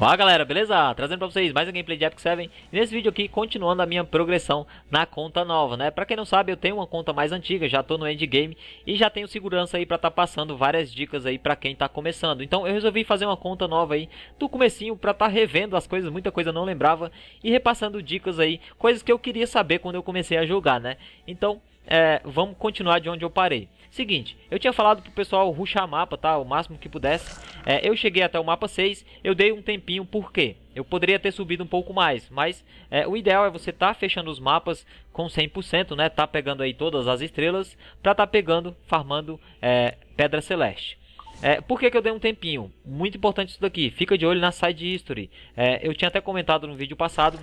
Olá galera, beleza? Trazendo pra vocês mais um gameplay de Epic 7 e nesse vídeo aqui continuando a minha progressão na conta nova, né? Pra quem não sabe, eu tenho uma conta mais antiga, já tô no endgame e já tenho segurança aí pra tá passando várias dicas aí pra quem tá começando. Então eu resolvi fazer uma conta nova aí do comecinho pra tá revendo as coisas, muita coisa eu não lembrava e repassando dicas aí, coisas que eu queria saber quando eu comecei a jogar, né? Então é, vamos continuar de onde eu parei. Seguinte, eu tinha falado pro pessoal ruxar mapa, tá? O máximo que pudesse. É, eu cheguei até o mapa 6, eu dei um tempinho, por quê? Eu poderia ter subido um pouco mais, mas é, o ideal é você tá fechando os mapas com 100%, né? Tá pegando aí todas as estrelas, pra tá pegando, farmando é, Pedra Celeste. É, por que, que eu dei um tempinho? Muito importante isso daqui, fica de olho na side history. É, eu tinha até comentado no vídeo passado,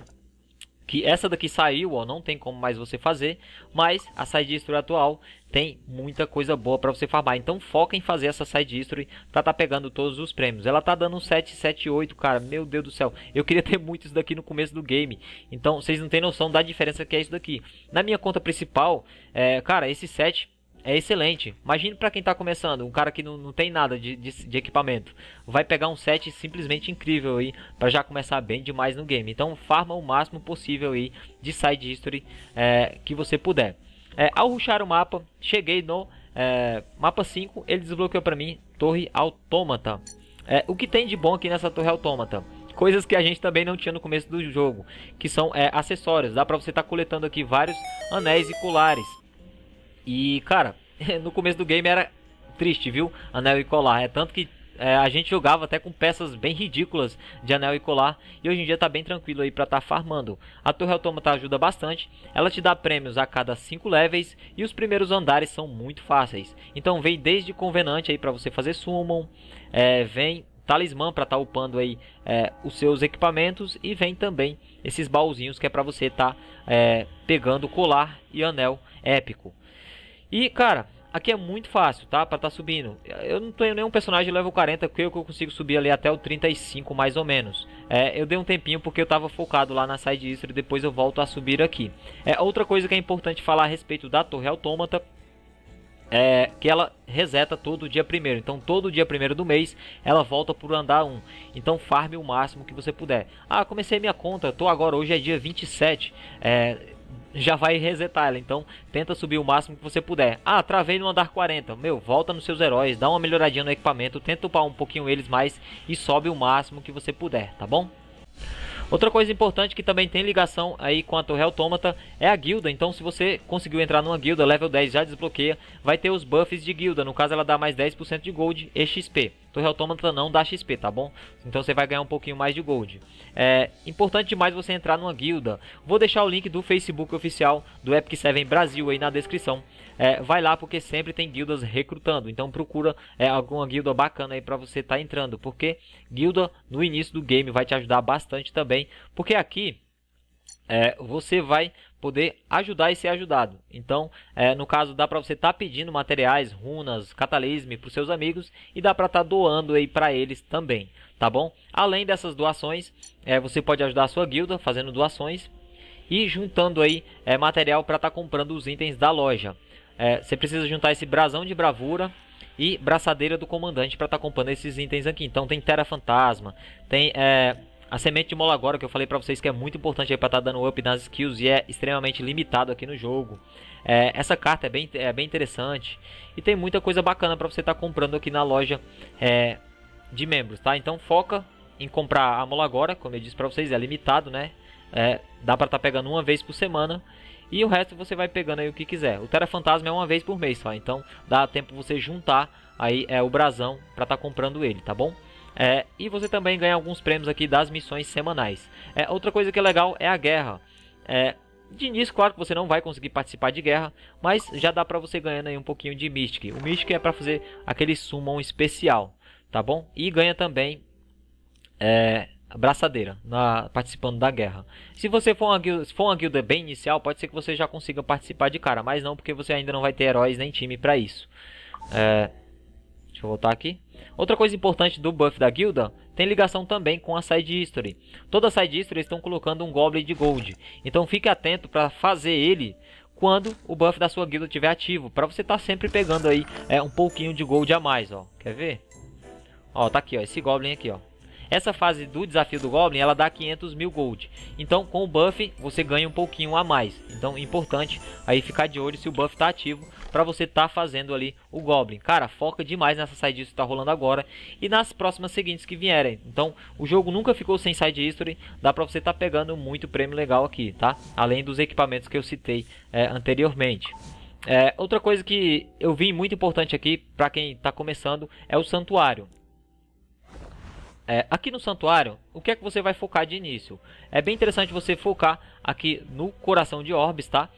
que essa daqui saiu, ó, não tem como mais você fazer, mas a side history atual tem muita coisa boa para você farmar. Então foca em fazer essa side history para tá, tá pegando todos os prêmios. Ela tá dando um 7, 7, 8, cara. Meu Deus do céu. Eu queria ter muito isso daqui no começo do game. Então vocês não tem noção da diferença que é isso daqui. Na minha conta principal, é, cara, esse 7 é excelente. Imagina para quem tá começando, um cara que não, não tem nada de, de, de equipamento. Vai pegar um set simplesmente incrível aí, para já começar bem demais no game. Então farma o máximo possível aí de side history é, que você puder. É, ao ruxar o mapa, cheguei no é, mapa 5, ele desbloqueou para mim Torre Autômata. É, o que tem de bom aqui nessa Torre Autômata? Coisas que a gente também não tinha no começo do jogo, que são é, acessórios. Dá para você estar tá coletando aqui vários anéis e colares. E, cara, no começo do game era triste, viu? Anel e colar. É tanto que é, a gente jogava até com peças bem ridículas de anel e colar. E hoje em dia tá bem tranquilo aí pra estar tá farmando. A Torre Automata tá ajuda bastante. Ela te dá prêmios a cada 5 levels. E os primeiros andares são muito fáceis. Então vem desde Convenante aí pra você fazer Summon. É, vem talismã para estar tá upando aí é, os seus equipamentos e vem também esses baúzinhos que é para você estar tá, é, pegando colar e anel épico. E, cara, aqui é muito fácil, tá? Pra tá subindo. Eu não tenho nenhum personagem level 40, que eu consigo subir ali até o 35, mais ou menos. É, eu dei um tempinho porque eu tava focado lá na side history, depois eu volto a subir aqui. É, outra coisa que é importante falar a respeito da Torre Autômata, é, que ela reseta todo dia primeiro. Então, todo dia primeiro do mês, ela volta pro andar 1. Então, farme o máximo que você puder. Ah, comecei minha conta, tô agora, hoje é dia 27. É, já vai resetar ela. Então, tenta subir o máximo que você puder. Ah, travei no andar 40. Meu, volta nos seus heróis, dá uma melhoradinha no equipamento, tenta upar um pouquinho eles mais e sobe o máximo que você puder, tá bom? Outra coisa importante que também tem ligação aí com a Torre Autômata é a guilda. Então, se você conseguiu entrar numa guilda, level 10 já desbloqueia, vai ter os buffs de guilda. No caso, ela dá mais 10% de gold e XP. Torre Autômata não dá XP, tá bom? Então você vai ganhar um pouquinho mais de gold. É importante demais você entrar numa guilda. Vou deixar o link do Facebook oficial do Epic 7 Brasil aí na descrição. É, vai lá porque sempre tem guildas recrutando. Então procura é, alguma guilda bacana aí para você estar tá entrando. Porque guilda no início do game vai te ajudar bastante também. Porque aqui... É, você vai poder ajudar e ser ajudado. Então, é, no caso, dá para você estar tá pedindo materiais, runas, catalisme para os seus amigos e dá para estar tá doando aí para eles também, tá bom? Além dessas doações, é, você pode ajudar a sua guilda fazendo doações e juntando aí é, material para estar tá comprando os itens da loja. você precisa juntar esse brasão de bravura e braçadeira do comandante para estar tá comprando esses itens aqui. Então tem Terra Fantasma, tem a semente de mola agora que eu falei pra vocês que é muito importante para pra estar tá dando up nas skills e é extremamente limitado aqui no jogo. É, essa carta é bem, é bem interessante e tem muita coisa bacana pra você estar tá comprando aqui na loja é, de membros, tá? Então foca em comprar a mola agora como eu disse pra vocês, é limitado, né? É, dá pra estar tá pegando uma vez por semana e o resto você vai pegando aí o que quiser. O Terra Fantasma é uma vez por mês só, então dá tempo você juntar aí é o brasão para estar tá comprando ele, tá bom? É, e você também ganha alguns prêmios aqui das missões semanais. É, outra coisa que é legal é a guerra. É, de início, claro que você não vai conseguir participar de guerra, mas já dá pra você ganhar aí um pouquinho de Mystic. O Mystic é pra fazer aquele summon especial, tá bom? E ganha também é, braçadeira na, participando da guerra. Se você for uma, guilda, for uma guilda bem inicial, pode ser que você já consiga participar de cara, mas não porque você ainda não vai ter heróis nem time pra isso. É, deixa eu voltar aqui. Outra coisa importante do buff da guilda tem ligação também com a side history. Toda side history estão colocando um goblin de gold, então fique atento para fazer ele quando o buff da sua guilda estiver ativo, para você estar tá sempre pegando aí é, um pouquinho de gold a mais, ó. Quer ver? Ó, tá aqui, ó, esse goblin aqui, ó. Essa fase do desafio do Goblin, ela dá 500 mil gold. Então, com o buff, você ganha um pouquinho a mais. Então, importante aí ficar de olho se o buff está ativo para você estar tá fazendo ali o Goblin. Cara, foca demais nessa side history que tá rolando agora e nas próximas seguintes que vierem. Então, o jogo nunca ficou sem side history. Dá para você estar tá pegando muito prêmio legal aqui, tá? Além dos equipamentos que eu citei é, anteriormente. É, outra coisa que eu vi muito importante aqui para quem está começando é o santuário. É, aqui no santuário, o que é que você vai focar de início? É bem interessante você focar aqui no coração de orbes, tá?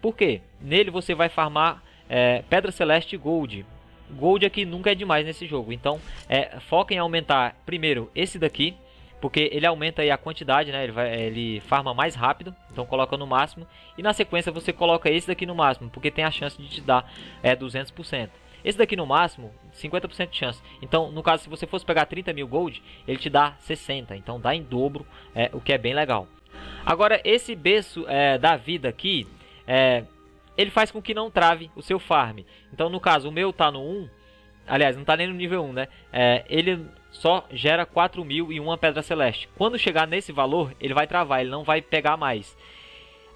Porque nele você vai farmar é, pedra celeste e gold. Gold aqui nunca é demais nesse jogo, então é, foca em aumentar primeiro esse daqui, porque ele aumenta a quantidade, né? Ele, vai, ele farma mais rápido, então coloca no máximo. E na sequência você coloca esse daqui no máximo, porque tem a chance de te dar é, 200%. Esse daqui no máximo, 50% de chance. Então, no caso, se você fosse pegar 30 mil gold, ele te dá 60. Então, dá em dobro, é, o que é bem legal. Agora, esse berço é, da vida aqui, é, ele faz com que não trave o seu farm. Então, no caso, o meu tá no 1. Aliás, não tá nem no nível 1, né? É, ele só gera 4 mil e uma pedra celeste. Quando chegar nesse valor, ele vai travar, ele não vai pegar mais.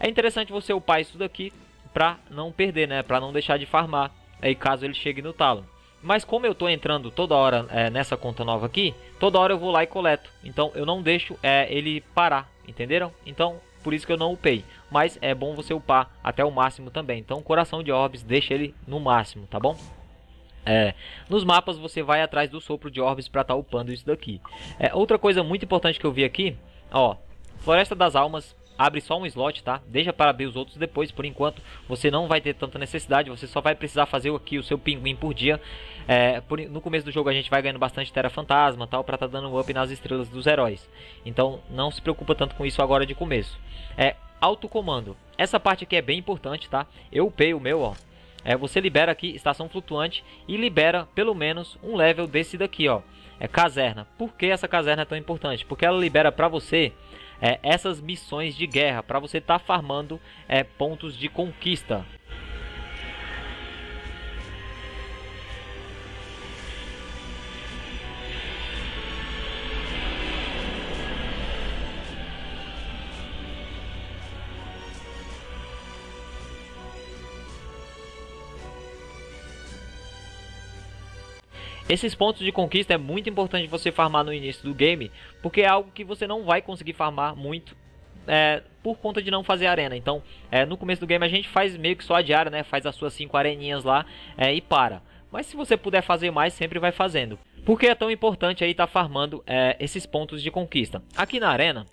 É interessante você upar isso daqui pra não perder, né? Pra não deixar de farmar aí caso ele chegue no talo. Mas como eu estou entrando toda hora é, nessa conta nova aqui, toda hora eu vou lá e coleto. Então eu não deixo é, ele parar, entenderam? Então por isso que eu não upei. Mas é bom você upar até o máximo também. Então coração de orbes, deixa ele no máximo, tá bom? É, nos mapas você vai atrás do sopro de orbes para estar tá upando isso daqui. É, outra coisa muito importante que eu vi aqui, ó, Floresta das Almas abre só um slot, tá? Deixa para abrir os outros depois, por enquanto você não vai ter tanta necessidade, você só vai precisar fazer aqui o seu pinguim por dia. É, por, no começo do jogo a gente vai ganhando bastante Terra Fantasma tal, para tá dando up nas estrelas dos heróis. Então não se preocupa tanto com isso agora de começo. É, autocomando. Essa parte aqui é bem importante, tá? Eu upei o meu, ó. É, você libera aqui estação flutuante e libera pelo menos um level desse daqui, ó. É caserna. Por que essa caserna é tão importante? Porque ela libera para você é, essas missões de guerra para você estar tá farmando é, pontos de conquista. Esses pontos de conquista é muito importante você farmar no início do game, porque é algo que você não vai conseguir farmar muito é, por conta de não fazer arena. Então, é, no começo do game a gente faz meio que só a diária, né? Faz as suas 5 areninhas lá é, e para. Mas se você puder fazer mais, sempre vai fazendo. Por que é tão importante aí estar tá farmando é, esses pontos de conquista? Aqui na arena...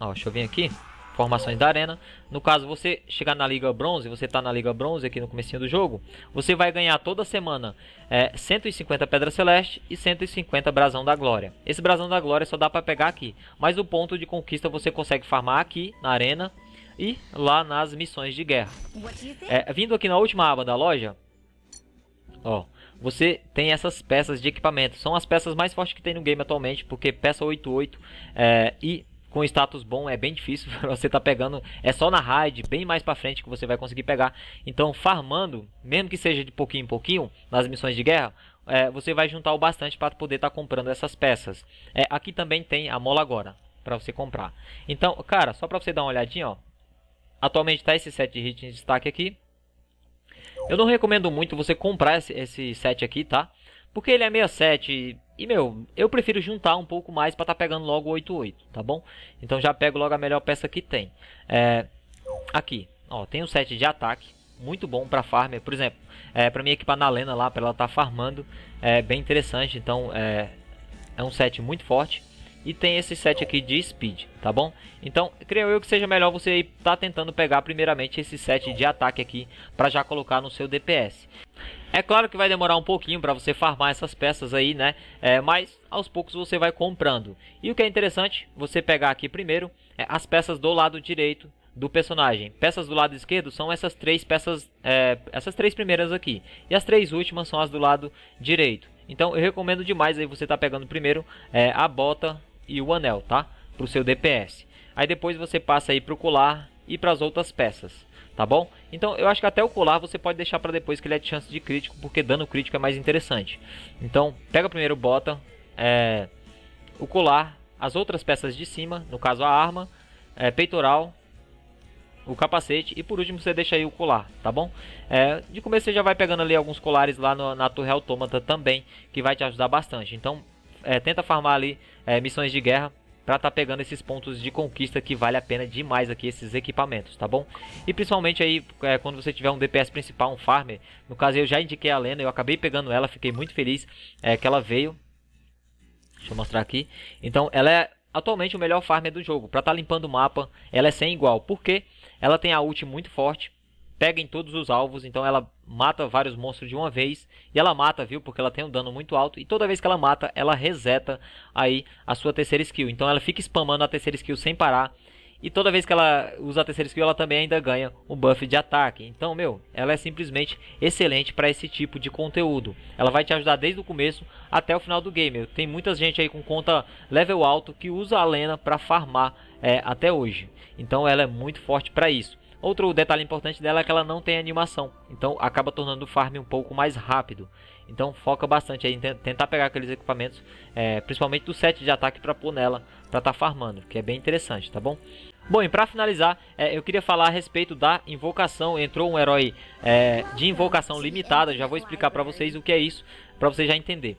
Ó, deixa eu vir aqui formações da arena. No caso, você chegar na Liga Bronze, você está na Liga Bronze aqui no começo do jogo, você vai ganhar toda semana é, 150 Pedra Celeste e 150 Brasão da Glória. Esse Brasão da Glória só dá para pegar aqui, mas o ponto de conquista você consegue farmar aqui na arena e lá nas missões de guerra. É, vindo aqui na última aba da loja, ó, você tem essas peças de equipamento. São as peças mais fortes que tem no game atualmente, porque peça 88 é, e com status bom é bem difícil. você tá pegando. É só na raid, bem mais pra frente que você vai conseguir pegar. Então, farmando, mesmo que seja de pouquinho em pouquinho, nas missões de guerra, é, você vai juntar o bastante para poder estar tá comprando essas peças. É, aqui também tem a mola agora para você comprar. Então, cara, só para você dar uma olhadinha, ó. Atualmente tá esse set de hit em destaque aqui. Eu não recomendo muito você comprar esse, esse set aqui, tá? Porque ele é 67, e, meu, eu prefiro juntar um pouco mais para estar tá pegando logo 8-8, tá bom? Então já pego logo a melhor peça que tem. É, aqui, ó, tem um set de ataque, muito bom para farmer. Por exemplo, é, para mim equipar na Lena lá, para ela estar tá farmando, é bem interessante. Então, é, é um set muito forte. E tem esse set aqui de speed, tá bom? Então, creio eu que seja melhor você estar tá tentando pegar primeiramente esse set de ataque aqui para já colocar no seu DPS. É claro que vai demorar um pouquinho para você farmar essas peças aí, né? É, mas aos poucos você vai comprando. E o que é interessante, você pegar aqui primeiro é, as peças do lado direito do personagem. Peças do lado esquerdo são essas três peças, é, essas três primeiras aqui. E as três últimas são as do lado direito. Então eu recomendo demais aí você tá pegando primeiro é, a bota e o anel, tá? Pro seu DPS. Aí depois você passa aí pro colar e para as outras peças tá bom? Então eu acho que até o colar você pode deixar para depois que ele é de chance de crítico, porque dano crítico é mais interessante. Então pega primeiro o bota, é, o colar, as outras peças de cima, no caso a arma, é, peitoral, o capacete e por último você deixa aí o colar, tá bom? É, de começo você já vai pegando ali alguns colares lá no, na Torre Autômata também, que vai te ajudar bastante. Então é, tenta farmar ali é, missões de guerra para estar tá pegando esses pontos de conquista que vale a pena demais aqui esses equipamentos, tá bom? E principalmente aí é, quando você tiver um DPS principal, um farmer, no caso eu já indiquei a Lena, eu acabei pegando ela, fiquei muito feliz é, que ela veio. Deixa eu mostrar aqui. Então ela é atualmente o melhor farmer do jogo, para estar tá limpando o mapa, ela é sem igual, porque ela tem a ult muito forte, pega em todos os alvos, então ela mata vários monstros de uma vez, e ela mata, viu, porque ela tem um dano muito alto, e toda vez que ela mata, ela reseta aí a sua terceira skill, então ela fica spamando a terceira skill sem parar, e toda vez que ela usa a terceira skill, ela também ainda ganha um buff de ataque. Então, meu, ela é simplesmente excelente para esse tipo de conteúdo. Ela vai te ajudar desde o começo até o final do game. Tem muita gente aí com conta level alto que usa a Lena para farmar é, até hoje. Então, ela é muito forte para isso. Outro detalhe importante dela é que ela não tem animação, então acaba tornando o farm um pouco mais rápido. Então foca bastante em tentar pegar aqueles equipamentos, é, principalmente do set de ataque para pôr nela, para estar tá farmando, que é bem interessante, tá bom? Bom, e para finalizar, é, eu queria falar a respeito da invocação. Entrou um herói é, de invocação limitada, já vou explicar para vocês o que é isso, para vocês já entender.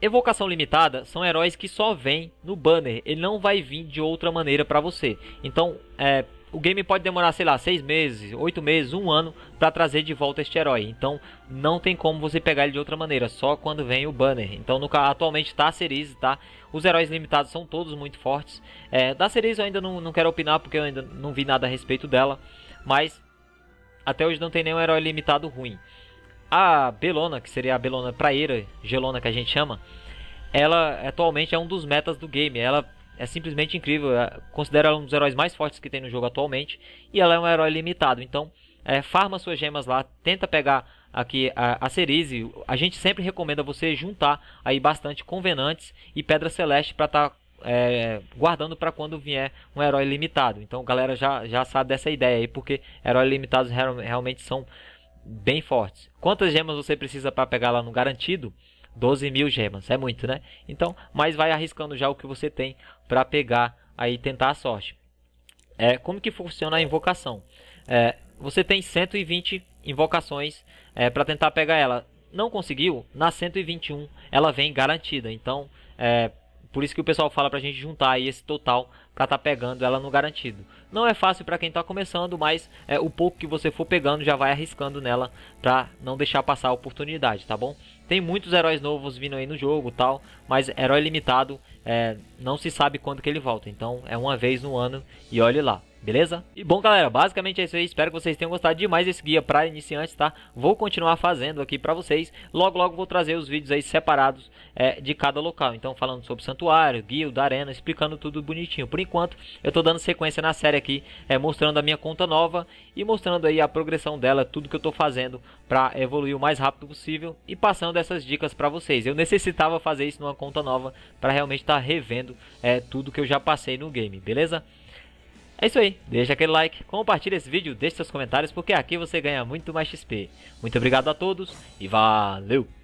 Evocação limitada são heróis que só vêm no banner, ele não vai vir de outra maneira para você. Então, é, o game pode demorar, sei lá, seis meses, oito meses, um ano para trazer de volta este herói. Então não tem como você pegar ele de outra maneira, só quando vem o banner. Então no, atualmente tá a series, tá? Os heróis limitados são todos muito fortes. É, da series eu ainda não, não quero opinar porque eu ainda não vi nada a respeito dela, mas até hoje não tem nenhum herói limitado ruim. A Belona, que seria a Belona Praeira, Gelona que a gente chama, ela atualmente é um dos metas do game. Ela é simplesmente incrível. É, considero ela um dos heróis mais fortes que tem no jogo atualmente. E ela é um herói limitado. Então, é, farma suas gemas lá, tenta pegar aqui a, a Cerise. A gente sempre recomenda você juntar aí bastante convenantes e pedra celeste para estar tá, é, guardando para quando vier um herói limitado. Então, galera já, já sabe dessa ideia aí, porque heróis limitados realmente são bem fortes. Quantas gemas você precisa para pegar lá no garantido? 12 mil gemas, é muito, né? Então, mas vai arriscando já o que você tem para pegar aí tentar a sorte. É, como que funciona a invocação? É, você tem 120 invocações é, para tentar pegar ela. Não conseguiu? Na 121 ela vem garantida. Então, é, por isso que o pessoal fala pra gente juntar aí esse total para estar tá pegando ela no garantido. Não é fácil para quem está começando, mas é, o pouco que você for pegando já vai arriscando nela para não deixar passar a oportunidade, tá bom? Tem muitos heróis novos vindo aí no jogo tal, mas herói limitado é, não se sabe quando que ele volta. Então é uma vez no ano e olhe lá. Beleza? E bom galera, basicamente é isso aí, espero que vocês tenham gostado demais desse guia para iniciantes, tá? Vou continuar fazendo aqui para vocês, logo logo vou trazer os vídeos aí separados é, de cada local, então falando sobre santuário, guilda, arena, explicando tudo bonitinho. Por enquanto, eu tô dando sequência na série aqui, é, mostrando a minha conta nova e mostrando aí a progressão dela, tudo que eu tô fazendo para evoluir o mais rápido possível e passando essas dicas para vocês. Eu necessitava fazer isso numa conta nova para realmente estar tá revendo é, tudo que eu já passei no game, beleza? É isso aí, deixa aquele like, compartilha esse vídeo, deixe seus comentários, porque aqui você ganha muito mais XP. Muito obrigado a todos e valeu!